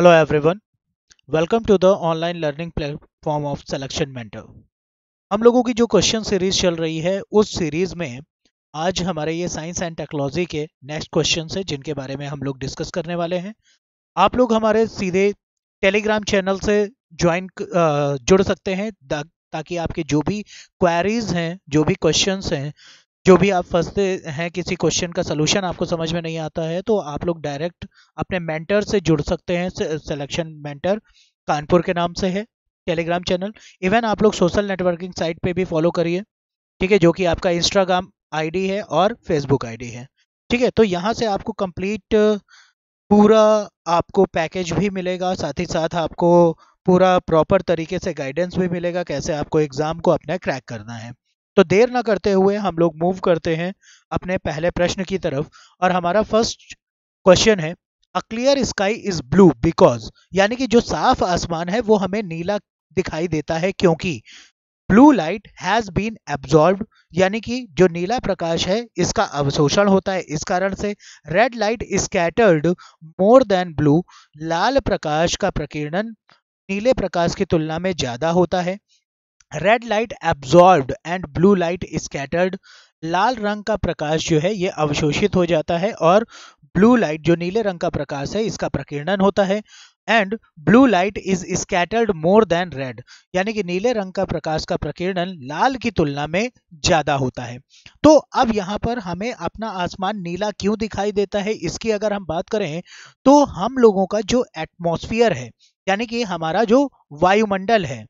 Hello everyone. Welcome to the online learning platform of Selection Mentor. हम लोगों की जो क्वेश्चन सीरीज चल रही है उस सीरीज में आज हमारे ये साइंस एंड टेक्नोलॉजी के नेक्स्ट क्वेश्चन है जिनके बारे में हम लोग डिस्कस करने वाले हैं आप लोग हमारे सीधे टेलीग्राम चैनल से ज्वाइन जुड़ सकते हैं ताकि आपके जो भी क्वेरीज हैं जो भी क्वेश्चन हैं जो भी आप फंसते हैं किसी क्वेश्चन का सोल्यूशन आपको समझ में नहीं आता है तो आप लोग डायरेक्ट अपने मेंटर से जुड़ सकते हैं सिलेक्शन मेंटर कानपुर के नाम से है टेलीग्राम चैनल इवन आप लोग सोशल नेटवर्किंग साइट पे भी फॉलो करिए ठीक है जो कि आपका इंस्टाग्राम आईडी है और फेसबुक आईडी है ठीक है तो यहाँ से आपको कंप्लीट पूरा आपको पैकेज भी मिलेगा साथ ही साथ आपको पूरा प्रॉपर तरीके से गाइडेंस भी मिलेगा कैसे आपको एग्ज़ाम को अपना क्रैक करना है तो देर ना करते हुए हम लोग मूव करते हैं अपने पहले प्रश्न की तरफ और हमारा फर्स्ट क्वेश्चन है a clear sky is blue because यानी कि जो साफ आसमान है वो हमें नीला दिखाई देता है क्योंकि blue light has been absorb यानी कि जो नीला प्रकाश है इसका अवशोषण होता है इस कारण से red light scattered more than blue लाल प्रकाश का प्रकीर्णन नीले प्रकाश की तुलना में ज्यादा होता है red light absorb and blue light scattered लाल रंग का प्रकाश जो है ये अवशोषित हो जाता है और ब्लू लाइट जो नीले रंग का प्रकाश है इसका प्रकीर्णन होता है and blue light is scattered more than red यानी कि नीले रंग का प्रकाश का प्रकीर्णन लाल की तुलना में ज्यादा होता है तो अब यहाँ पर हमें अपना आसमान नीला क्यों दिखाई देता है इसकी अगर हम बात करें तो हम लोगों का जो एटमोस्फियर है यानी कि हमारा जो वायुमंडल है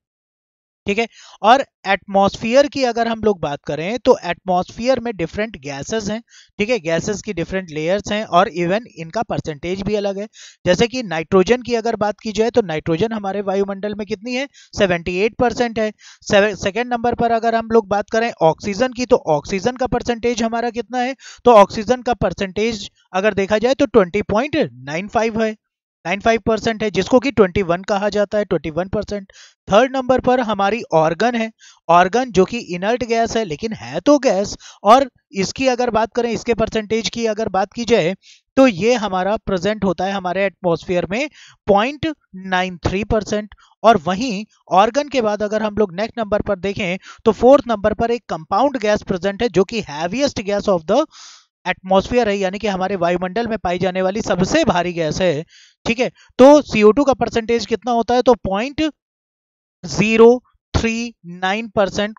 ठीक है और एटमॉस्फेयर की अगर हम लोग बात करें तो एटमॉस्फेयर में डिफरेंट गैसेस हैं ठीक है गैसेस की डिफरेंट लेयर्स हैं और इवन इनका परसेंटेज भी अलग है जैसे कि नाइट्रोजन की अगर बात की जाए तो नाइट्रोजन हमारे वायुमंडल में कितनी है 78 परसेंट है सेकेंड नंबर पर अगर हम लोग बात करें ऑक्सीजन की तो ऑक्सीजन का परसेंटेज हमारा कितना है तो ऑक्सीजन का परसेंटेज अगर देखा जाए तो ट्वेंटी है 95 परसेंट है जिसको कि 21 कहा जाता है 21 परसेंट थर्ड नंबर पर हमारी ऑर्गन है ऑर्गन जो कि इनर्ट गैस है लेकिन है तो गैस और इसकी अगर बात करें इसके परसेंटेज की अगर बात की जाए तो ये हमारा प्रेजेंट होता है हमारे एटमॉस्फेयर में पॉइंट परसेंट और वहीं ऑर्गन के बाद अगर हम लोग नेक्स्ट नंबर पर देखें तो फोर्थ नंबर पर एक कंपाउंड गैस प्रेजेंट है जो कि heaviest gas of the atmosphere है यानी कि हमारे वायुमंडल में पाई जाने वाली सबसे भारी गैस है ठीक है तो सीओ का परसेंटेज कितना होता है तो point zero three nine percent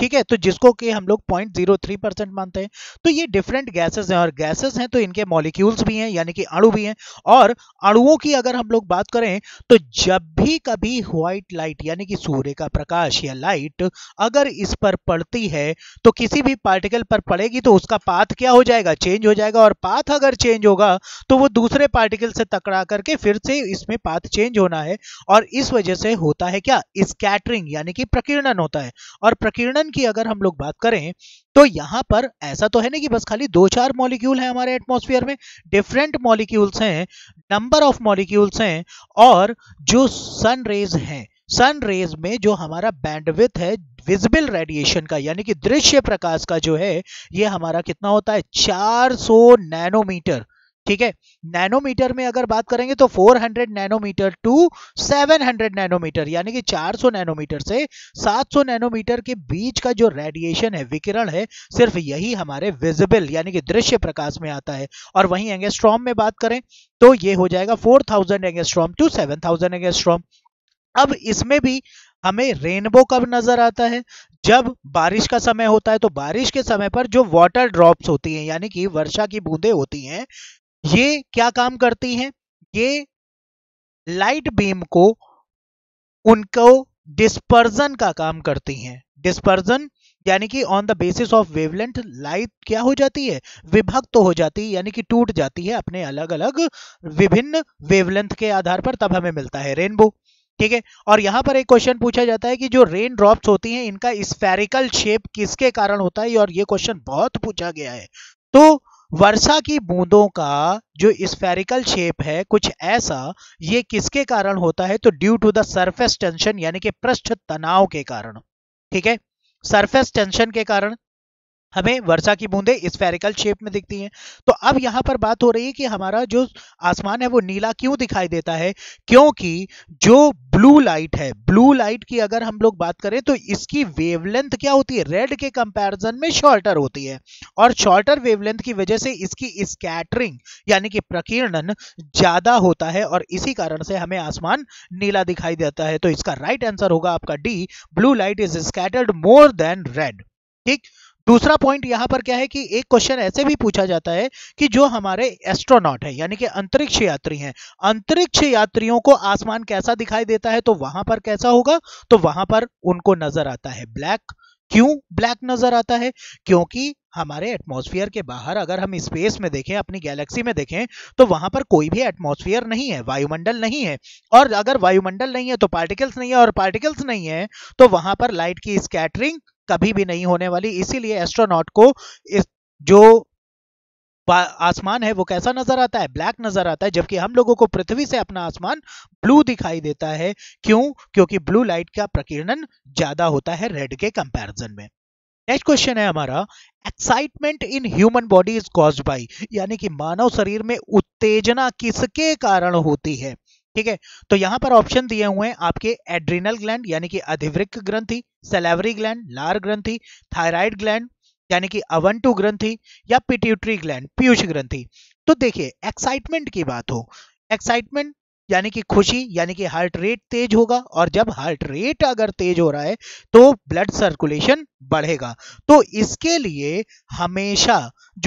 ठीक है तो जिसको कि हम लोग पॉइंट जीरो थ्री परसेंट मानते हैं तो ये डिफरेंट गैसेस हैं और गैसेस हैं तो इनके मॉलिक्यूल्स भी हैं यानी कि अणु भी हैं और अणुओं की अगर हम लोग बात करें तो जब भी कभी व्हाइट लाइट यानी कि सूर्य का प्रकाश या लाइट अगर इस पर पड़ती है तो किसी भी पार्टिकल पर पड़ेगी तो उसका पाथ क्या हो जाएगा चेंज हो जाएगा और पाथ अगर चेंज होगा तो वो दूसरे पार्टिकल से तकड़ा करके फिर से इसमें पाथ चेंज होना है और इस वजह से होता है क्या स्कैटरिंग यानी कि प्रकीर्णन होता है और प्रकीर्णन कार्बन की अगर हम लोग बात करें तो यहाँ पर ऐसा तो है ना कि बस खाली दो चार मॉलिक्यूल है हमारे एटमोसफियर में डिफरेंट मॉलिक्यूल्स हैं नंबर ऑफ मॉलिक्यूल्स हैं और जो सन रेज हैं सन रेज में जो हमारा बैंडविथ है विजिबल रेडिएशन का यानी कि दृश्य प्रकाश का जो है ये हमारा कितना होता है 400 नैनोमीटर ठीक है नैनोमीटर में अगर बात करेंगे तो 400 नैनोमीटर टू 700 नैनोमीटर यानी कि 400 नैनोमीटर से 700 नैनोमीटर के बीच का जो रेडिएशन है विकिरण है सिर्फ यही हमारे विजिबल यानी कि दृश्य प्रकाश में आता है और वहीं एंगेस्ट्रॉम में बात करें तो ये हो जाएगा 4000 एंगेस्ट्रॉम टू सेवन एंगेस्ट्रॉम अब इसमें भी हमें रेनबो कब नजर आता है जब बारिश का समय होता है तो बारिश के समय पर जो वाटर ड्रॉप्स होती हैं यानी कि वर्षा की बूंदें होती हैं ये क्या काम करती हैं ये लाइट बीम को उनको डिस्पर्जन का काम करती हैं डिस्पर्जन यानी कि on the basis of wavelength light क्या हो जाती है विभक्त तो हो जाती है यानी कि टूट जाती है अपने अलग अलग विभिन्न वेवलेंथ के आधार पर तब हमें मिलता है रेनबो ठीक है और यहां पर एक क्वेश्चन पूछा जाता है कि जो रेन ड्रॉप्स होती हैं इनका स्फेरिकल शेप किसके कारण होता है और ये क्वेश्चन बहुत पूछा गया है तो वर्षा की बूंदों का जो स्फेरिकल शेप है कुछ ऐसा ये किसके कारण होता है तो due to the surface tension यानी कि पृष्ठ तनाव के कारण ठीक है सरफेस टेंशन के कारण हमें वर्षा की बूंदें स्फेरिकल शेप में दिखती हैं तो अब यहाँ पर बात हो रही है कि हमारा जो आसमान है वो नीला क्यों दिखाई देता है क्योंकि जो ब्लू लाइट है ब्लू लाइट की अगर हम लोग बात करें तो इसकी वेवलेंथ क्या होती है रेड के कंपैरिजन में शॉर्टर होती है और शॉर्टर वेवलेंथ की वजह से इसकी स्कैटरिंग यानी कि प्रकीर्णन ज्यादा होता है और इसी कारण से हमें आसमान नीला दिखाई देता है तो इसका राइट आंसर होगा आपका D blue light is scattered more than red ठीक दूसरा पॉइंट यहाँ पर क्या है कि एक क्वेश्चन ऐसे भी पूछा जाता है कि जो हमारे एस्ट्रोनॉट है यानी कि अंतरिक्ष यात्री हैं अंतरिक्ष यात्रियों को आसमान कैसा दिखाई देता है तो वहां पर कैसा होगा तो वहां पर उनको नजर आता है ब्लैक क्यों ब्लैक नजर आता है क्योंकि हमारे एटमॉस्फेयर के बाहर अगर हम स्पेस में देखें अपनी गैलेक्सी में देखें तो वहां पर कोई भी एटमॉस्फेयर नहीं है वायुमंडल नहीं है और अगर वायुमंडल नहीं है तो पार्टिकल्स नहीं है और पार्टिकल्स नहीं है तो वहां पर लाइट की स्कैटरिंग कभी भी नहीं होने वाली इसीलिए एस्ट्रोनॉट को इस जो आसमान है वो कैसा नजर आता है ब्लैक नजर आता है जबकि हम लोगों को पृथ्वी से अपना आसमान ब्लू दिखाई देता है क्यों क्योंकि ब्लू लाइट का प्रकीर्णन ज्यादा होता है रेड के कंपैरिजन में नेक्स्ट क्वेश्चन है हमारा excitement in human body is cause by यानी कि मानव शरीर में उत्तेजना किसके कारण होती है ठीक है तो यहां पर ऑप्शन दिए हुए हैं आपके एड्रीनल ग्लैंड यानी कि अधिवृक्क ग्रंथि सेलेवरी ग्लैंड लार ग्रंथि थायराइड ग्लैंड यानी कि अवन टू ग्रंथि या पिट्यूटरी ग्लैंड पीयूष ग्रंथि तो देखिए एक्साइटमेंट की बात हो एक्साइटमेंट यानी कि खुशी यानी कि हार्ट रेट तेज होगा और जब हार्ट रेट अगर तेज हो रहा है तो ब्लड सर्कुलेशन बढ़ेगा तो इसके लिए हमेशा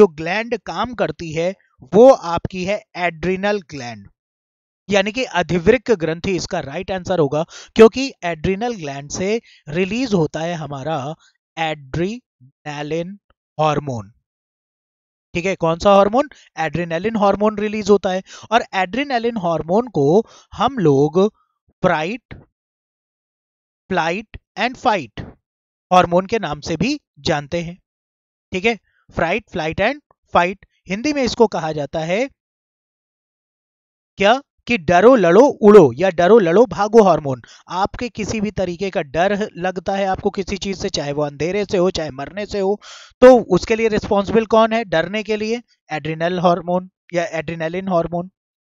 जो ग्लैंड काम करती है वो आपकी है एड्रिनल ग्लैंड यानी कि अधिवृक्क ग्रंथि इसका राइट आंसर होगा क्योंकि एड्रीनल ग्लैंड से रिलीज होता है हमारा एड्रीनैलिन हार्मोन ठीक है कौन सा हार्मोन एड्रीनलिन हार्मोन रिलीज होता है और एड्रीनलिन हार्मोन को हम लोग fright flight and fight hormone के नाम से भी जानते हैं ठीक है fright flight and fight Hindi में इसको कहा जाता है क्या कि डरो लड़ो उड़ो या डरो लड़ो भागो हार्मोन आपके किसी भी तरीके का डर लगता है आपको किसी चीज से चाहे वो अंधेरे से हो चाहे मरने से हो तो उसके लिए रिस्पॉन्सिबल कौन है डरने के लिए एड्रिनल हार्मोन या एड्रिनलिन हार्मोन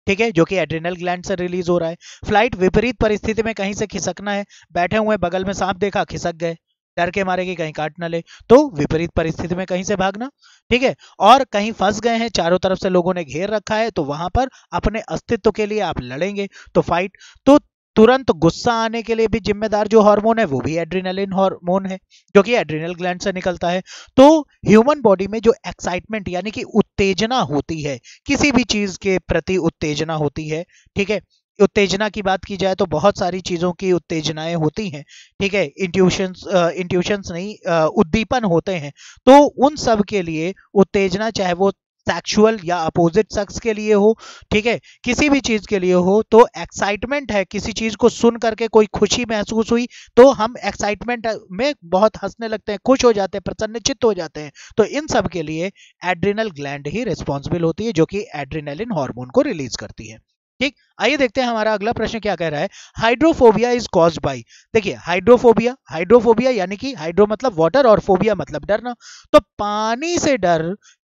ठीक है जो कि एड्रिनल ग्लैंड से रिलीज हो रहा है फ्लाइट विपरीत परिस्थिति में कहीं से खिसकना है बैठे हुए बगल में सांप देखा खिसक गए डर के मारे कि कहीं काट ना ले तो विपरीत परिस्थिति में कहीं से भागना ठीक है और कहीं फंस गए हैं चारों तरफ से लोगों ने घेर रखा है तो वहां पर अपने अस्तित्व के लिए आप लड़ेंगे तो फाइट तो तुरंत गुस्सा आने के लिए भी जिम्मेदार जो हार्मोन है वो भी एड्रीनलिन हार्मोन है जो कि एड्रीनल ग्लैंड से निकलता है तो ह्यूमन बॉडी में जो एक्साइटमेंट यानी कि उत्तेजना होती है किसी भी चीज के प्रति उत्तेजना होती है ठीक है उत्तेजना की बात की जाए तो बहुत सारी चीज़ों की उत्तेजनाएं होती हैं ठीक है इंट्यूशंस इंट्यूशंस नहीं उद्दीपन होते हैं तो उन सब के लिए उत्तेजना चाहे वो सेक्सुअल या अपोजिट सेक्स के लिए हो ठीक है किसी भी चीज़ के लिए हो तो एक्साइटमेंट है किसी चीज़ को सुन करके कोई खुशी महसूस हुई तो हम एक्साइटमेंट में बहुत हंसने लगते हैं खुश हो जाते हैं प्रसन्नचित हो जाते हैं तो इन सब के लिए एड्रिनल ग्लैंड ही रिस्पॉन्सिबल होती है जो कि एड्रिनलिन हार्मोन को रिलीज करती है ठीक आइए देखते हैं हमारा अगला प्रश्न क्या कह रहा है हाइड्रोफोबिया इज कॉज बाई देखिए हाइड्रोफोबिया हाइड्रोफोबिया यानी कि हाइड्रो मतलब वाटर और फोबिया मतलब डरना तो पानी से डर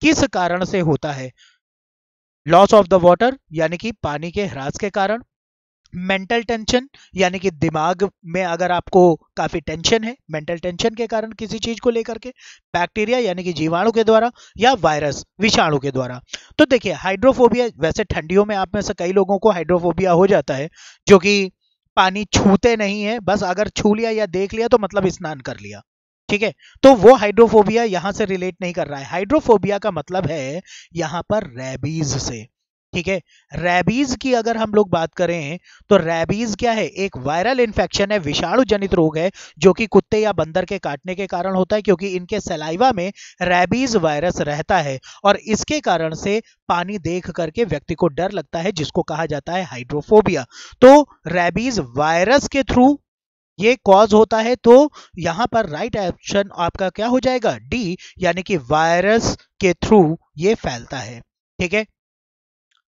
किस कारण से होता है लॉस ऑफ द वॉटर यानी कि पानी के ह्रास के कारण मेंटल टेंशन यानी कि दिमाग में अगर आपको काफ़ी टेंशन है मेंटल टेंशन के कारण किसी चीज़ को लेकर के बैक्टीरिया यानी कि जीवाणु के द्वारा या वायरस विषाणु के द्वारा तो देखिए हाइड्रोफोबिया वैसे ठंडियों में आप में से कई लोगों को हाइड्रोफोबिया हो जाता है जो कि पानी छूते नहीं है बस अगर छू लिया या देख लिया तो मतलब स्नान कर लिया ठीक है तो वो हाइड्रोफोबिया यहां से रिलेट नहीं कर रहा है हाइड्रोफोबिया का मतलब है यहां पर रेबीज से ठीक है रैबीज की अगर हम लोग बात करें तो रैबीज क्या है एक वायरल इंफेक्शन है विषाणु जनित रोग है जो कि कुत्ते या बंदर के काटने के कारण होता है क्योंकि इनके सलाइवा में रैबीज वायरस रहता है और इसके कारण से पानी देख करके व्यक्ति को डर लगता है जिसको कहा जाता है हाइड्रोफोबिया तो रैबीज वायरस के थ्रू ये कॉज होता है तो यहां पर राइट ऑप्शन आपका क्या हो जाएगा डी यानी कि वायरस के थ्रू ये फैलता है ठीक है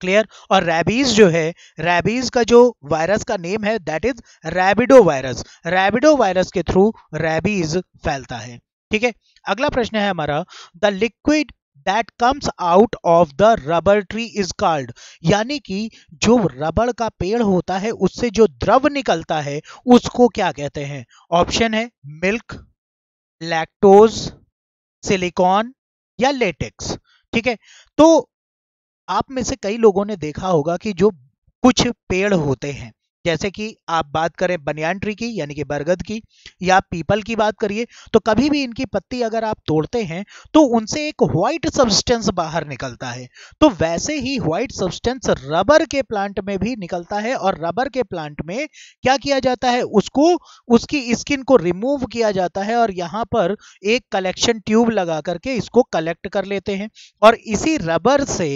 क्लियर और रैबीज जो है रैबीज का जो वायरस का नेम है that is rhabdo virus rhabdo virus के थ्रू रैबीज फैलता है ठीक है अगला प्रश्न है हमारा the liquid that comes out of the rubber tree is called यानी कि जो रबड़ का पेड़ होता है उससे जो द्रव निकलता है उसको क्या कहते हैं ऑप्शन है मिल्क लैक्टोज सिलिकॉन या लेटेक्स ठीक है तो आप में से कई लोगों ने देखा होगा कि जो कुछ पेड़ होते हैं जैसे कि आप बात करें बनियान ट्री की यानी कि बरगद की या पीपल की बात करिए तो कभी भी इनकी पत्ती अगर आप तोड़ते हैं तो उनसे एक व्हाइट सब्सटेंस बाहर निकलता है तो वैसे ही व्हाइट सब्सटेंस रबर के प्लांट में भी निकलता है और रबर के प्लांट में क्या किया जाता है उसको उसकी स्किन को रिमूव किया जाता है और यहाँ पर एक कलेक्शन ट्यूब लगा करके इसको कलेक्ट कर लेते हैं और इसी रबर से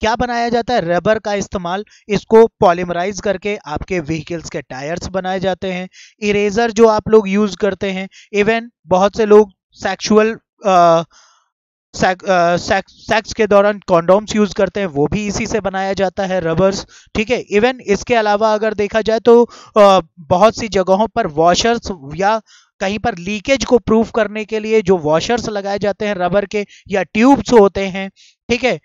क्या बनाया जाता है रबर का इस्तेमाल इसको पॉलीमराइज करके आपके व्हीकल्स के टायर्स बनाए जाते हैं इरेजर जो आप लोग यूज करते हैं इवन बहुत से लोग सेक्सुअल सेक्स सेक्स के दौरान कॉन्डोम्स यूज करते हैं वो भी इसी से बनाया जाता है रबर्स ठीक है इवन इसके अलावा अगर देखा जाए तो आ, बहुत सी जगहों पर वॉशर्स या कहीं पर लीकेज को प्रूफ करने के लिए जो वॉशर्स लगाए जाते हैं रबर के या ट्यूब्स होते हैं ठीक है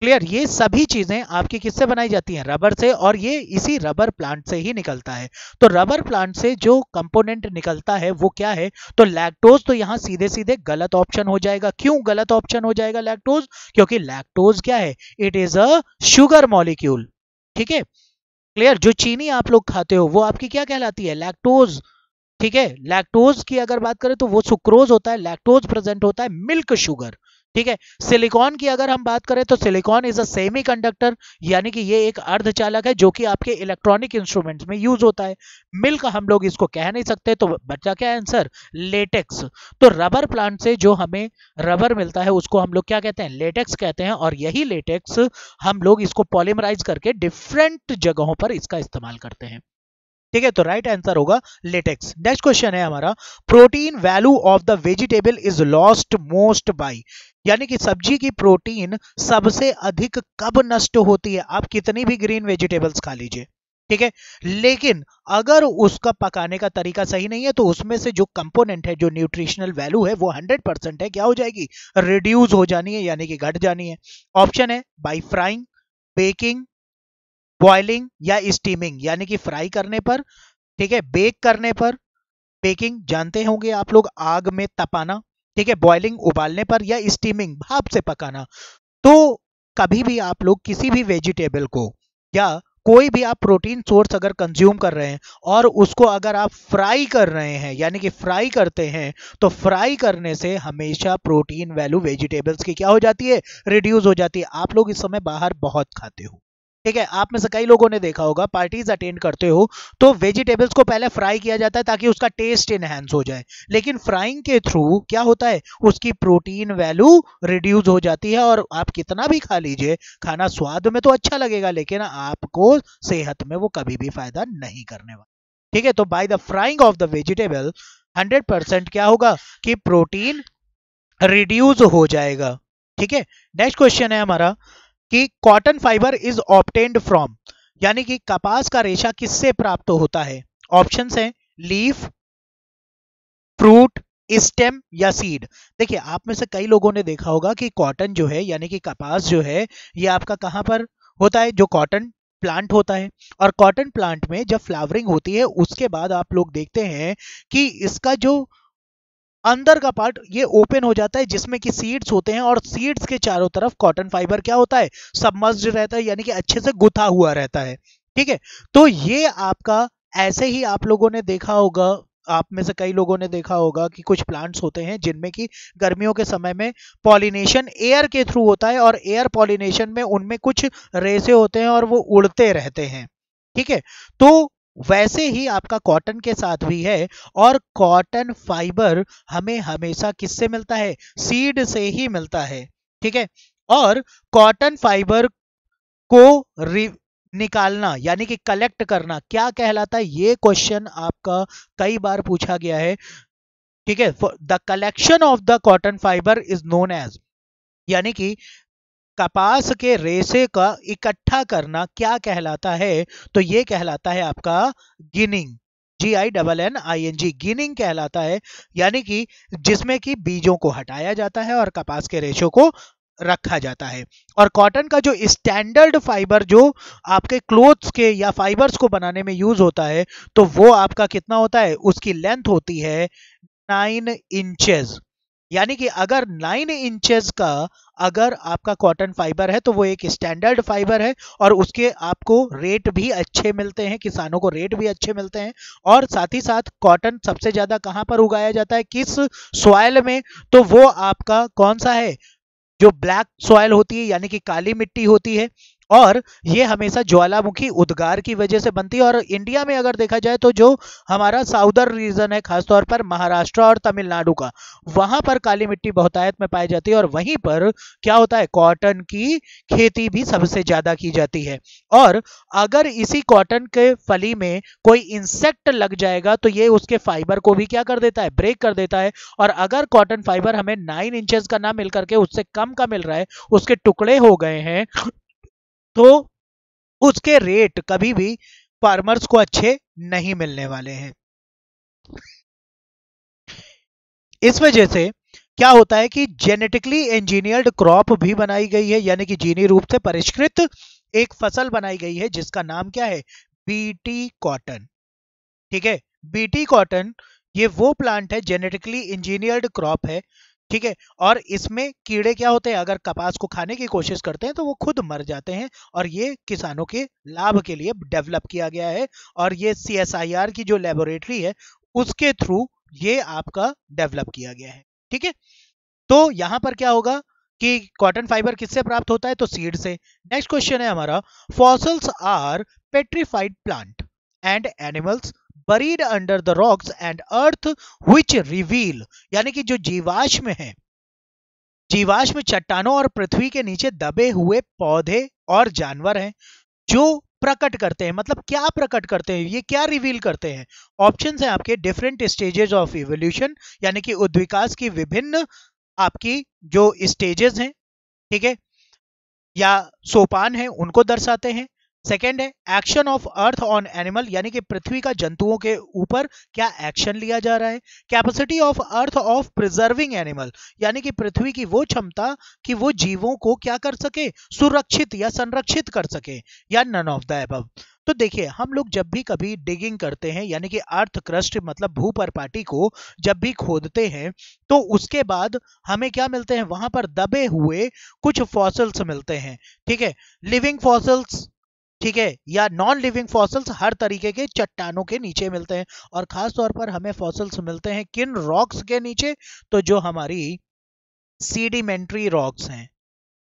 क्लियर ये सभी चीजें आपकी किससे बनाई जाती हैं रबर से और ये इसी रबर प्लांट से ही निकलता है तो रबर प्लांट से जो कंपोनेंट निकलता है वो क्या है तो लैक्टोज तो यहाँ सीधे सीधे गलत ऑप्शन हो जाएगा क्यों गलत ऑप्शन हो जाएगा लैक्टोज क्योंकि लैक्टोज क्या है it is a sugar molecule ठीक है क्लियर जो चीनी आप लोग खाते हो वो आपकी क्या कहलाती है लैक्टोज ठीक है लैक्टोज की अगर बात करें तो वो सुक्रोज होता है लैक्टोज प्रेजेंट होता है मिल्क शुगर ठीक है सिलिकॉन की अगर हम बात करें तो silicon is a semiconductor यानी कि ये एक अर्धचालक है जो कि आपके इलेक्ट्रॉनिक इंस्ट्रूमेंट्स में यूज होता है मिल्क हम लोग इसको कह नहीं सकते तो बच्चा क्या आंसर लेटेक्स तो रबर प्लांट से जो हमें रबर मिलता है उसको हम लोग क्या कहते हैं लेटेक्स कहते हैं और यही लेटेक्स हम लोग इसको पॉलिमराइज करके डिफरेंट जगहों पर इसका इस्तेमाल करते हैं ठीक है तो राइट आंसर होगा लेटेक्स नेक्स्ट क्वेश्चन है हमारा protein value of the vegetable is lost most by यानी कि सब्जी की प्रोटीन सबसे अधिक कब नष्ट होती है आप कितनी भी ग्रीन वेजिटेबल्स खा लीजिए ठीक है लेकिन अगर उसका पकाने का तरीका सही नहीं है तो उसमें से जो कंपोनेंट है जो न्यूट्रिशनल वैल्यू है वो 100 परसेंट है क्या हो जाएगी रिड्यूस हो जानी है यानी कि घट जानी है ऑप्शन है बाई फ्राइंग बेकिंग बॉइलिंग या स्टीमिंग यानी कि फ्राई करने पर ठीक है बेक करने पर बेकिंग जानते होंगे आप लोग आग में तपाना ठीक है बॉइलिंग उबालने पर या स्टीमिंग भाप से पकाना तो कभी भी आप लोग किसी भी वेजिटेबल को या कोई भी आप प्रोटीन सोर्स अगर कंज्यूम कर रहे हैं और उसको अगर आप फ्राई कर रहे हैं यानी कि फ्राई करते हैं तो फ्राई करने से हमेशा प्रोटीन वैल्यू वेजिटेबल्स की क्या हो जाती है रिड्यूस हो जाती है आप लोग इस समय बाहर बहुत खाते हो ठीक है आप में से कई लोगों ने देखा होगा पार्टीज अटेंड करते हो तो वेजिटेबल्स को पहले फ्राई किया जाता है ताकि उसका टेस्ट इनहेंस हो जाए लेकिन फ्राइंग के थ्रू क्या होता है उसकी प्रोटीन वैल्यू रिड्यूस हो जाती है और आप कितना भी खा लीजिए खाना स्वाद में तो अच्छा लगेगा लेकिन आपको सेहत में वो कभी भी फायदा नहीं करने वाला ठीक है तो by the frying of the vegetable hundred क्या होगा कि प्रोटीन रिड्यूज हो जाएगा ठीक है नेक्स्ट क्वेश्चन है हमारा कि cotton fibre is obtained from यानी कि कपास का रेशा किससे प्राप्त होता है ऑप्शन है लीफ फ्रूट स्टेम या सीड देखिए आप में से कई लोगों ने देखा होगा कि कॉटन जो है यानी कि कपास जो है ये आपका कहां पर होता है जो कॉटन प्लांट होता है और कॉटन प्लांट में जब फ्लावरिंग होती है उसके बाद आप लोग देखते हैं कि इसका जो अंदर का पार्ट ये ओपन हो जाता है जिसमें कि सीड्स होते हैं और सीड्स के चारों तरफ कॉटन फाइबर क्या होता है सबमर्ज रहता है यानी कि अच्छे से गुथा हुआ रहता है ठीक है तो ये आपका ऐसे ही आप लोगों ने देखा होगा आप में से कई लोगों ने देखा होगा कि कुछ प्लांट्स होते हैं जिनमें कि गर्मियों के समय में पॉलिनेशन एयर के थ्रू होता है और एयर पॉलिनेशन में उनमें कुछ रेसे होते हैं और वो उड़ते रहते हैं ठीक है तो वैसे ही आपका कॉटन के साथ भी है और कॉटन फाइबर हमें हमेशा किससे मिलता है सीड से ही मिलता है ठीक है और कॉटन फाइबर को रि निकालना यानी कि कलेक्ट करना क्या कहलाता है ये क्वेश्चन आपका कई बार पूछा गया है ठीक है the collection of the cotton fibre is known as यानी कि कपास के रेसे का इकट्ठा करना क्या कहलाता है तो ये कहलाता है आपका ginning G I double N I N G ginning कहलाता है यानी कि जिसमें कि बीजों को हटाया जाता है और कपास के रेशों को रखा जाता है और कॉटन का जो स्टैंडर्ड फाइबर जो आपके क्लोथ्स के या फाइबर्स को बनाने में यूज होता है तो वो आपका कितना होता है उसकी लेंथ होती है नाइन इंचेस यानी कि अगर नाइन इंचेस का अगर आपका कॉटन फाइबर है तो वो एक स्टैंडर्ड फाइबर है और उसके आपको रेट भी अच्छे मिलते हैं किसानों को रेट भी अच्छे मिलते हैं और साथ ही साथ कॉटन सबसे ज़्यादा कहाँ पर उगाया जाता है किस सॉयल में तो वो आपका कौन सा है जो ब्लैक सॉयल होती है यानी कि काली मिट्टी होती है और ये हमेशा ज्वालामुखी उद्गार की वजह से बनती है और इंडिया में अगर देखा जाए तो जो हमारा साउदर्न रीजन है खासतौर पर महाराष्ट्र और तमिलनाडु का वहां पर काली मिट्टी बहुतायत में पाई जाती है और वहीं पर क्या होता है कॉटन की खेती भी सबसे ज्यादा की जाती है और अगर इसी कॉटन के फली में कोई इंसेक्ट लग जाएगा तो ये उसके फाइबर को भी क्या कर देता है ब्रेक कर देता है और अगर कॉटन फाइबर हमें नाइन इंचेस का ना मिल करके उससे कम का मिल रहा है उसके टुकड़े हो गए हैं तो उसके रेट कभी भी फार्मर्स को अच्छे नहीं मिलने वाले हैं इस वजह से क्या होता है कि जेनेटिकली इंजीनियर्ड क्रॉप भी बनाई गई है यानी कि जीनी रूप से परिष्कृत एक फसल बनाई गई है जिसका नाम क्या है बीटी कॉटन ठीक है बीटी कॉटन ये वो प्लांट है जेनेटिकली इंजीनियर्ड क्रॉप है ठीक है और इसमें कीड़े क्या होते हैं अगर कपास को खाने की कोशिश करते हैं तो वो खुद मर जाते हैं और ये किसानों के लाभ के लिए डेवलप किया गया है और ये सी की जो लेबोरेटरी है उसके थ्रू ये आपका डेवलप किया गया है ठीक है तो यहां पर क्या होगा कि कॉटन फाइबर किससे प्राप्त होता है तो सीड से नेक्स्ट क्वेश्चन है हमारा fossils are petrified plant and animals buried under the rocks and earth which reveal यानी कि जो जीवाश्म है जीवाश्म चट्टानों और पृथ्वी के नीचे दबे हुए पौधे और जानवर हैं जो प्रकट करते हैं मतलब क्या प्रकट करते हैं ये क्या रिवील करते हैं ऑप्शन है आपके डिफरेंट स्टेजेस ऑफ इवोल्यूशन यानी कि उद्विकास की विभिन्न आपकी जो स्टेजेस हैं ठीक है या सोपान है उनको दर्शाते हैं सेकेंड है action of earth on animal यानी कि पृथ्वी का जंतुओं के ऊपर क्या एक्शन लिया जा रहा है capacity of earth of preserving animal यानी कि पृथ्वी की वो क्षमता कि वो जीवों को क्या कर सके सुरक्षित या संरक्षित कर सके या नन ऑफ द एबव तो देखिए हम लोग जब भी कभी डिगिंग करते हैं यानी कि अर्थ क्रस्ट मतलब भू पर पाटी को जब भी खोदते हैं तो उसके बाद हमें क्या मिलते हैं वहां पर दबे हुए कुछ फॉसल्स मिलते हैं ठीक है लिविंग फॉसल्स ठीक है या नॉन लिविंग फॉसल्स हर तरीके के चट्टानों के नीचे मिलते हैं और खास तौर पर हमें फॉसल्स मिलते हैं किन रॉक्स के नीचे तो जो हमारी सीडिमेंट्री रॉक्स हैं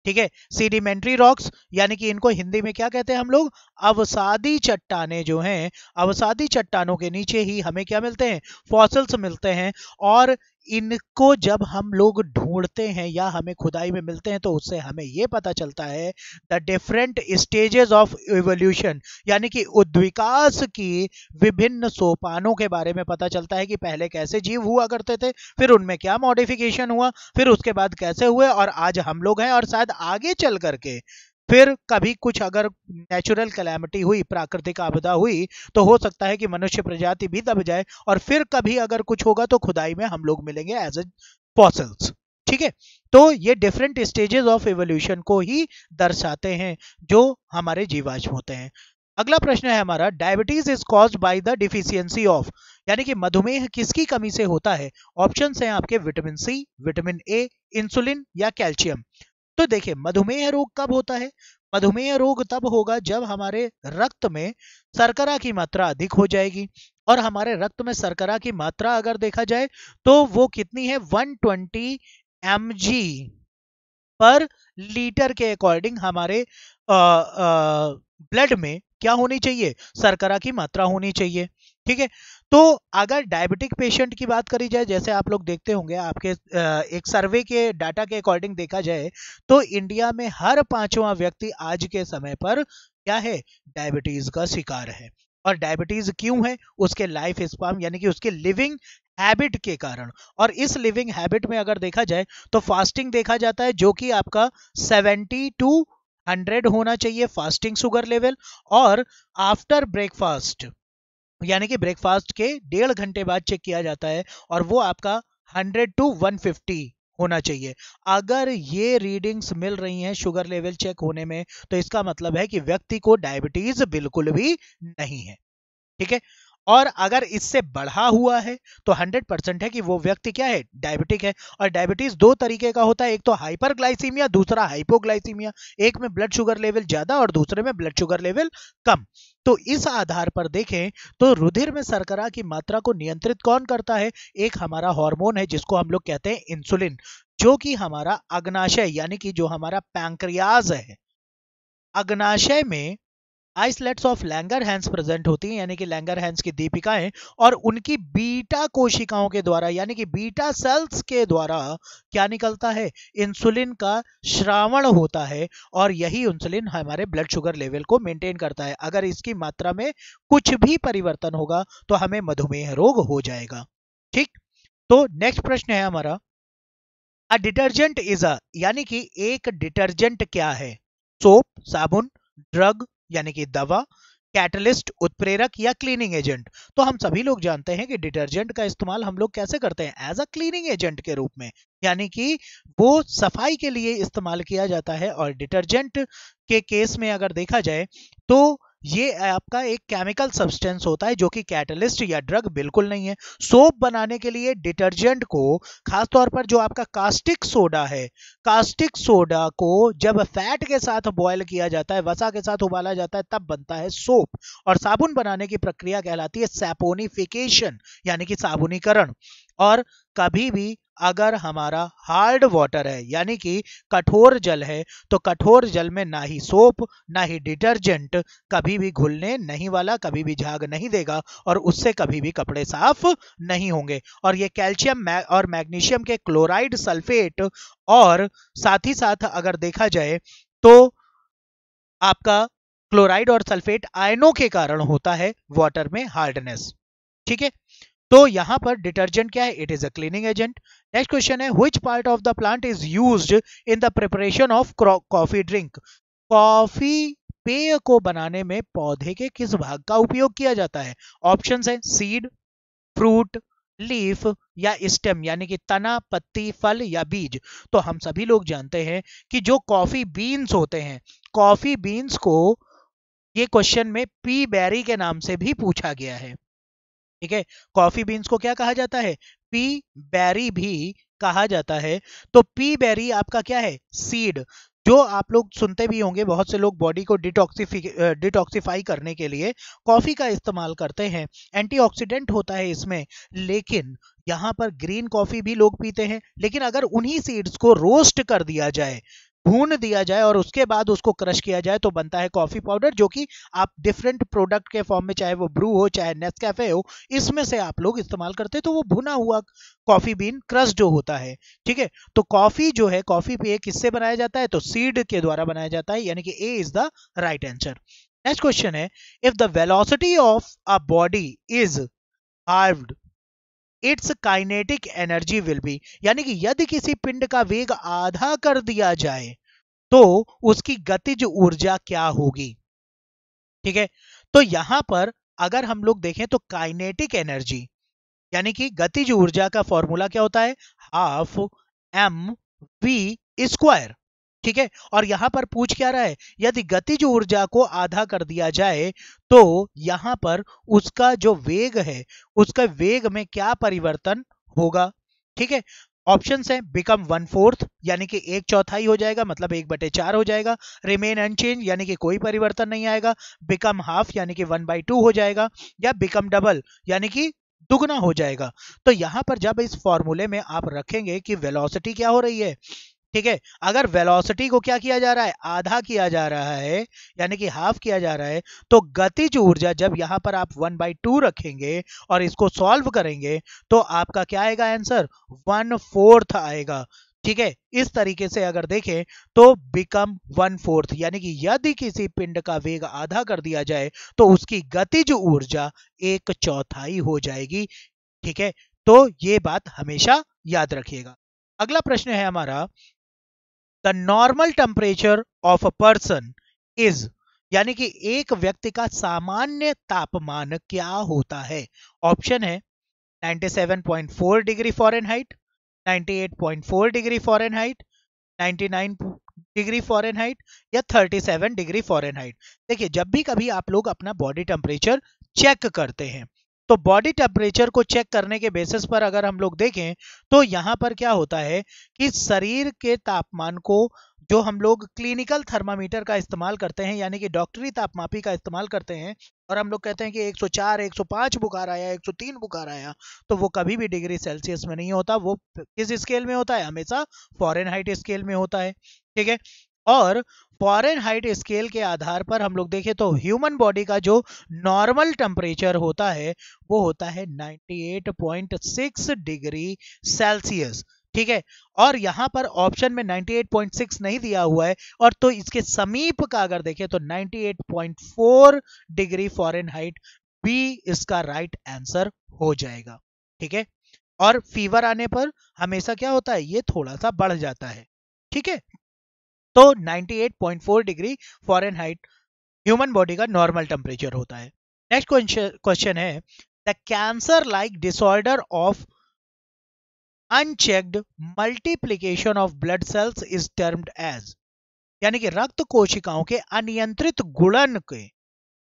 ठीक है सीडिमेंट्री रॉक्स यानी कि इनको हिंदी में क्या कहते हैं हम लोग अवसादी चट्टाने जो हैं अवसादी चट्टानों के नीचे ही हमें क्या मिलते हैं फॉसल्स मिलते हैं और इनको जब हम लोग ढूंढते हैं या हमें खुदाई में मिलते हैं तो उससे हमें ये पता चलता है the different stages of evolution यानी कि उद्विकास की विभिन्न सोपानों के बारे में पता चलता है कि पहले कैसे जीव हुआ करते थे फिर उनमें क्या मॉडिफिकेशन हुआ फिर उसके बाद कैसे हुए और आज हम लोग हैं और शायद आगे चल करके फिर कभी कुछ अगर नेचुरल कैलामिटी हुई प्राकृतिक आपदा हुई तो हो सकता है कि मनुष्य प्रजाति भी दब जाए और फिर कभी अगर कुछ होगा तो खुदाई में हम लोग मिलेंगे एज ए फॉसल्स ठीक है तो ये डिफरेंट स्टेजेस ऑफ एवोल्यूशन को ही दर्शाते हैं जो हमारे जीवाश्म होते हैं अगला प्रश्न है हमारा diabetes is cause by the deficiency of यानी कि मधुमेह किसकी कमी से होता है ऑप्शन हैं आपके vitamin C vitamin A insulin या कैल्शियम तो देखिए मधुमेह रोग कब होता है मधुमेह रोग तब होगा जब हमारे रक्त में सरकरा की मात्रा अधिक हो जाएगी और हमारे रक्त में सरकरा की मात्रा अगर देखा जाए तो वो कितनी है 120 ट्वेंटी एम पर लीटर के अकॉर्डिंग हमारे ब्लड में क्या होनी चाहिए सरकरा की मात्रा होनी चाहिए ठीक है तो अगर डायबिटिक पेशेंट की बात करी जाए जैसे आप लोग देखते होंगे आपके एक सर्वे के डाटा के अकॉर्डिंग देखा जाए तो इंडिया में हर पांचवा व्यक्ति आज के समय पर क्या है डायबिटीज का शिकार है और डायबिटीज क्यों है उसके लाइफ स्पॉम यानी कि उसके लिविंग हैबिट के कारण और इस लिविंग हैबिट में अगर देखा जाए तो फास्टिंग देखा जाता है जो कि आपका 70 टू 100 होना चाहिए फास्टिंग शुगर लेवल और आफ्टर ब्रेकफास्ट यानी कि ब्रेकफास्ट के डेढ़ घंटे बाद चेक किया जाता है और वो आपका 100 टू 150 होना चाहिए अगर ये रीडिंग्स मिल रही हैं शुगर लेवल चेक होने में तो इसका मतलब है कि व्यक्ति को डायबिटीज बिल्कुल भी नहीं है ठीक है और अगर इससे बढ़ा हुआ है तो 100 परसेंट है कि वो व्यक्ति क्या है डायबिटिक है और डायबिटीज दो तरीके का होता है एक तो हाइपरग्लाइसीमिया दूसरा हाइपोग्लाइसीमिया एक में ब्लड शुगर लेवल ज्यादा और दूसरे में ब्लड शुगर लेवल कम तो इस आधार पर देखें तो रुधिर में सरकरा की मात्रा को नियंत्रित कौन करता है एक हमारा हॉर्मोन है जिसको हम लोग कहते हैं इंसुलिन जो कि हमारा अग्नाशय यानी कि जो हमारा पैंक्रियाज है अग्नाशय में islets of Langerhans present होती हैं यानी कि लैंगर हैंड्स की दीपिकाएं और उनकी बीटा कोशिकाओं के द्वारा यानी कि बीटा सेल्स के द्वारा क्या निकलता है इंसुलिन का श्रावण होता है और यही इंसुलिन हमारे ब्लड शुगर लेवल को मेंटेन करता है अगर इसकी मात्रा में कुछ भी परिवर्तन होगा तो हमें मधुमेह रोग हो जाएगा ठीक तो नेक्स्ट प्रश्न है हमारा अ डिटर्जेंट इज अ यानी कि एक डिटर्जेंट क्या है सोप साबुन ड्रग यानी कि दवा कैटलिस्ट उत्प्रेरक या क्लीनिंग एजेंट तो हम सभी लोग जानते हैं कि डिटर्जेंट का इस्तेमाल हम लोग कैसे करते हैं एज अ क्लीनिंग एजेंट के रूप में यानी कि वो सफाई के लिए इस्तेमाल किया जाता है और डिटर्जेंट के केस में अगर देखा जाए तो ये आपका एक केमिकल सब्सटेंस होता है जो कि कैटलिस्ट या ड्रग बिल्कुल नहीं है सोप बनाने के लिए डिटर्जेंट को खासतौर पर जो आपका कास्टिक सोडा है कास्टिक सोडा को जब फैट के साथ बॉयल किया जाता है वसा के साथ उबाला जाता है तब बनता है सोप और साबुन बनाने की प्रक्रिया कहलाती है सैपोनिफिकेशन यानी कि साबुनीकरण और कभी भी अगर हमारा हार्ड वाटर है यानी कि कठोर जल है तो कठोर जल में ना ही सोप ना ही डिटर्जेंट कभी भी घुलने नहीं वाला कभी भी झाग नहीं देगा और उससे कभी भी कपड़े साफ नहीं होंगे और ये कैल्शियम और मैग्नीशियम के क्लोराइड सल्फेट और साथ ही साथ अगर देखा जाए तो आपका क्लोराइड और सल्फेट आयनों के कारण होता है वाटर में हार्डनेस ठीक है तो यहां पर डिटर्जेंट क्या है it is a cleaning agent next question है which part of the plant is use in the preparation of coffee drink coffee पेय को बनाने में पौधे के किस भाग का उपयोग किया जाता है ऑप्शन है सीड फ्रूट लीफ या स्टेम यानी कि तना पत्ती फल या बीज तो हम सभी लोग जानते हैं कि जो कॉफी बीन्स होते हैं कॉफी बीन्स को ये क्वेश्चन में पी बेरी के नाम से भी पूछा गया है ठीक है कॉफी बीन्स को क्या कहा जाता है पी बैरी भी कहा जाता है तो पी बेरी आपका क्या है सीड जो आप लोग सुनते भी होंगे बहुत से लोग बॉडी को डिटॉक्सीफी डिटॉक्सीफाई करने के लिए कॉफी का इस्तेमाल करते हैं एंटीऑक्सीडेंट होता है इसमें लेकिन यहाँ पर ग्रीन कॉफी भी लोग पीते हैं लेकिन अगर उन्हीं सीड्स को रोस्ट कर दिया जाए भून दिया जाए और उसके बाद उसको क्रश किया जाए तो बनता है कॉफी पाउडर जो कि आप डिफरेंट प्रोडक्ट के फॉर्म में चाहे वो ब्रू हो चाहे नेस्कैफे हो इसमें से आप लोग इस्तेमाल करते तो वो भुना हुआ कॉफी बीन क्रश जो होता है ठीक है तो कॉफी जो है कॉफी पे किससे बनाया जाता है तो सीड के द्वारा बनाया जाता है यानी कि A is the right answer next question है if the velocity of a body is halved its kinetic energy will be यानी कि यदि किसी पिंड का वेग आधा कर दिया जाए तो उसकी गतिज ऊर्जा क्या होगी ठीक है तो यहां पर अगर हम लोग देखें तो काइनेटिक एनर्जी यानी कि गतिज ऊर्जा का फॉर्मूला क्या होता है हाफ एम वी स्क्वायर ठीक है और यहां पर पूछ क्या रहा है यदि गतिज ऊर्जा को आधा कर दिया जाए तो यहां पर उसका जो वेग है उसका वेग में क्या परिवर्तन होगा ठीक है ऑप्शन है बिकम वन फोर्थ यानी कि एक चौथाई हो जाएगा मतलब एक बटे चार हो जाएगा रिमेन अनचेंज यानी कि कोई परिवर्तन नहीं आएगा बिकम हाफ यानी कि वन बाई टू हो जाएगा या बिकम डबल यानी कि दुगना हो जाएगा तो यहां पर जब इस फॉर्मूले में आप रखेंगे कि वेलोसिटी क्या हो रही है ठीक है अगर वेलोसिटी को क्या किया जा रहा है आधा किया जा रहा है यानी कि हाफ किया जा रहा है तो गतिज ऊर्जा जब यहां पर आप वन बाई टू रखेंगे और इसको सॉल्व करेंगे तो आपका क्या आएगा आंसर वन फोर्थ आएगा ठीक है इस तरीके से अगर देखें तो बिकम वन फोर्थ यानी कि यदि किसी पिंड का वेग आधा कर दिया जाए तो उसकी गतिज ऊर्जा एक चौथाई हो जाएगी ठीक है तो ये बात हमेशा याद रखिएगा अगला प्रश्न है हमारा normal temperature of a person is यानी कि एक व्यक्ति का सामान्य तापमान क्या होता है ऑप्शन है 97.4 degree Fahrenheit 98.4 degree Fahrenheit 99 degree Fahrenheit या 37 डिग्री फॉरेनहाइट देखिए जब भी कभी आप लोग अपना बॉडी टेम्परेचर चेक करते हैं तो बॉडी टेम्परेचर को चेक करने के बेसिस पर अगर हम लोग देखें तो यहाँ पर क्या होता है कि शरीर के तापमान को जो हम लोग क्लिनिकल थर्मामीटर का इस्तेमाल करते हैं यानी कि डॉक्टरी तापमापी का इस्तेमाल करते हैं और हम लोग कहते हैं कि 104, 105 बुखार आया 103 बुखार आया तो वो कभी भी डिग्री सेल्सियस में नहीं होता वो किस स्केल में होता है हमेशा फॉरेनहाइट स्केल में होता है ठीक है और फॉरन हाइट स्केल के आधार पर हम लोग देखें तो ह्यूमन बॉडी का जो नॉर्मल टेम्परेचर होता है वो होता है 98.6 डिग्री सेल्सियस ठीक है और यहां पर ऑप्शन में 98.6 नहीं दिया हुआ है और तो इसके समीप का अगर देखें तो 98.4 डिग्री फॉरन हाइट बी इसका राइट आंसर हो जाएगा ठीक है और फीवर आने पर हमेशा क्या होता है ये थोड़ा सा बढ़ जाता है ठीक है तो 98.4 डिग्री फॉरेनहाइट ह्यूमन बॉडी का नॉर्मल टेम्परेचर होता है नेक्स्ट क्वेश्चन है the cancer like disorder of unchecked multiplication of blood cells is termed as यानी कि रक्त कोशिकाओं के अनियंत्रित गुणन के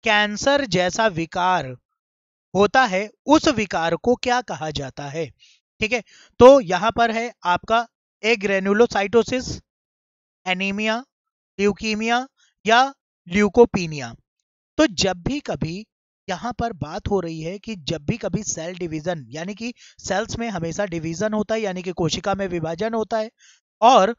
कैंसर जैसा विकार होता है उस विकार को क्या कहा जाता है ठीक है तो यहां पर है आपका एग्रेनुलोसाइटोसिस एनीमिया ल्यूकीमिया या ल्यूकोपीनिया तो जब भी कभी यहाँ पर बात हो रही है कि जब भी कभी सेल डिवीजन यानी कि सेल्स में हमेशा डिवीजन होता है यानी कि कोशिका में विभाजन होता है और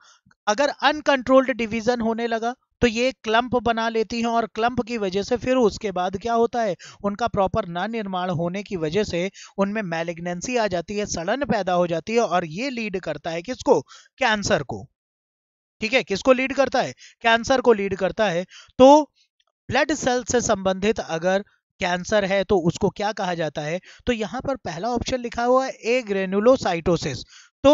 अगर अनकंट्रोल्ड डिवीजन होने लगा तो ये क्लंप बना लेती हैं और क्लंप की वजह से फिर उसके बाद क्या होता है उनका प्रॉपर न निर्माण होने की वजह से उनमें मैलेग्नेंसी आ जाती है सड़न पैदा हो जाती है और ये लीड करता है किसको कैंसर को ठीक है किसको लीड करता है कैंसर को लीड करता है तो ब्लड सेल से संबंधित अगर कैंसर है तो उसको क्या कहा जाता है तो यहां पर पहला ऑप्शन लिखा हुआ है ए ग्रेनुलोसाइटोसिस तो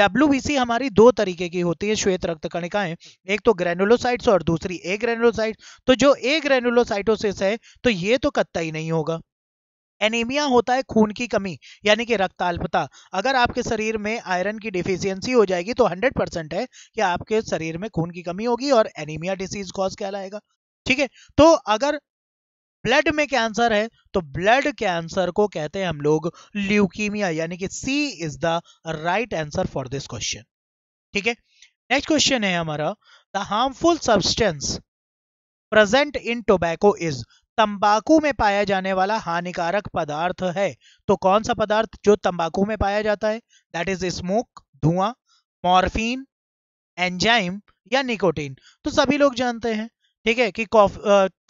डब्ल्यू हमारी दो तरीके की होती है श्वेत रक्त कणिकाएं एक तो ग्रेनुलोसाइट्स और दूसरी ए ग्रेनुलोसाइट्स तो जो ए ग्रेनुलोसाइटोसिस है तो ये तो कत्ता ही नहीं होगा एनीमिया होता है खून की कमी यानी कि रक्त अल्पता अगर आपके शरीर में आयरन की डिफिशियंसी हो जाएगी तो 100 परसेंट है कि आपके शरीर में खून की कमी होगी और एनीमिया डिसीज कॉज कहलाएगा ठीक है तो अगर ब्लड में कैंसर है तो ब्लड कैंसर को कहते हैं हम लोग ल्यूकीमिया यानी कि C is the right answer for this question ठीक है नेक्स्ट क्वेश्चन है हमारा the harmful substance present in tobacco is तंबाकू में पाया जाने वाला हानिकारक पदार्थ है तो कौन सा पदार्थ जो तंबाकू में पाया जाता है दैट इज स्मोक धुआं मॉर्फिन एंजाइम या निकोटीन तो सभी लोग जानते हैं ठीक है कि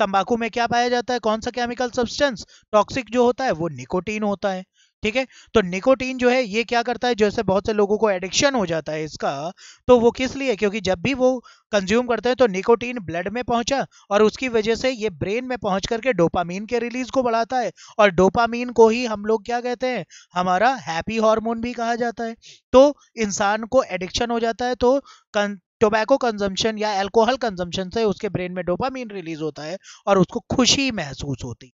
तंबाकू में क्या पाया जाता है कौन सा केमिकल सब्सटेंस टॉक्सिक जो होता है वो निकोटीन होता है ठीक है तो निकोटीन जो है ये क्या करता है जैसे बहुत से लोगों को एडिक्शन हो जाता है इसका तो वो किस लिए क्योंकि जब भी वो कंज्यूम करते हैं तो निकोटीन ब्लड में पहुंचा और उसकी वजह से ये ब्रेन में पहुंच करके डोपामीन के रिलीज को बढ़ाता है और डोपामीन को ही हम लोग क्या कहते हैं हमारा हैप्पी हॉर्मोन भी कहा जाता है तो इंसान को एडिक्शन हो जाता है तो टोबैको कंजम्पशन या एल्कोहल कंजम्पशन से उसके ब्रेन में डोपामीन रिलीज होता है और उसको खुशी महसूस होती है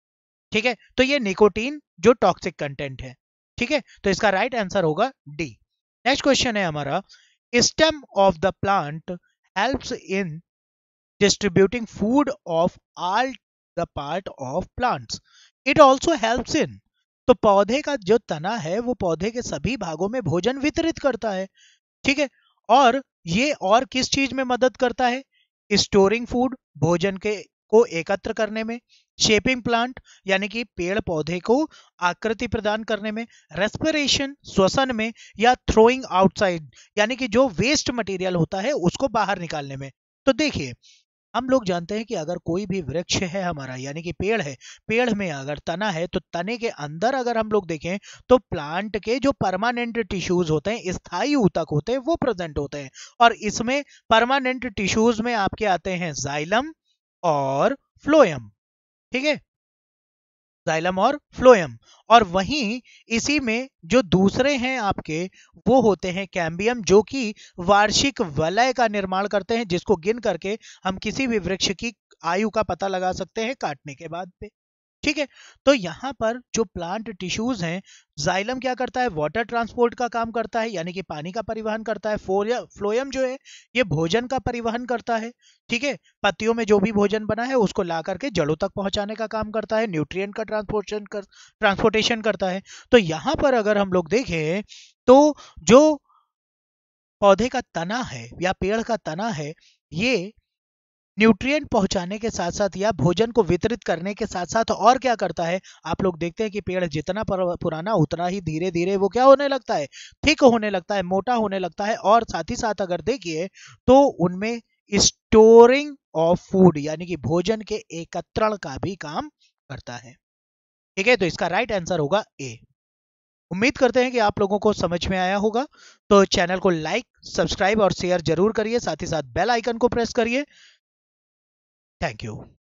ठीक है तो ये निकोटीन जो टॉक्सिक कंटेंट है ठीक है तो इसका राइट right आंसर होगा डी नेक्स्ट क्वेश्चन है हमारा stem of the plant helps in distributing food of all the part of plants it also helps in तो पौधे का जो तना है वो पौधे के सभी भागों में भोजन वितरित करता है ठीक है और ये और किस चीज में मदद करता है स्टोरिंग फूड भोजन के को एकत्र करने में शेपिंग प्लांट यानी कि पेड़ पौधे को आकृति प्रदान करने में रेस्पिरेशन श्वसन में या थ्रोइंग आउटसाइड यानी कि जो वेस्ट मटेरियल होता है उसको बाहर निकालने में तो देखिए हम लोग जानते हैं कि अगर कोई भी वृक्ष है हमारा यानी कि पेड़ है पेड़ में अगर तना है तो तने के अंदर अगर हम लोग देखें तो प्लांट के जो परमानेंट टिश्यूज होते हैं स्थायी ऊतक होते हैं वो प्रेजेंट होते हैं और इसमें परमानेंट टिश्यूज में आपके आते हैं जाइलम और फ्लोएम ठीक है जाइलम और फ्लोएम और वहीं इसी में जो दूसरे हैं आपके वो होते हैं कैम्बियम जो कि वार्षिक वलय का निर्माण करते हैं जिसको गिन करके हम किसी भी वृक्ष की आयु का पता लगा सकते हैं काटने के बाद पे ठीक है तो यहाँ पर जो प्लांट टिश्यूज हैं जाइलम क्या करता है वाटर ट्रांसपोर्ट का काम करता है यानी कि पानी का परिवहन करता है फ्लोयम जो है ये भोजन का परिवहन करता है ठीक है पत्तियों में जो भी भोजन बना है उसको ला करके जड़ों तक पहुंचाने का काम करता है न्यूट्रिय का ट्रांसपोर्टेशन कर ट्रांसपोर्टेशन करता है तो यहाँ पर अगर हम लोग देखें तो जो पौधे का तना है या पेड़ का तना है ये न्यूट्रिएंट पहुंचाने के साथ साथ या भोजन को वितरित करने के साथ साथ और क्या करता है आप लोग देखते हैं कि पेड़ जितना पुराना उतना ही धीरे धीरे वो क्या होने लगता है थिक होने लगता है मोटा होने लगता है और साथ ही साथ अगर देखिए तो उनमें स्टोरिंग ऑफ फूड यानी कि भोजन के एकत्रण का भी काम करता है ठीक है तो इसका राइट आंसर होगा ए उम्मीद करते हैं कि आप लोगों को समझ में आया होगा तो चैनल को लाइक सब्सक्राइब और शेयर जरूर करिए साथ ही साथ बेल आइकन को प्रेस करिए thank you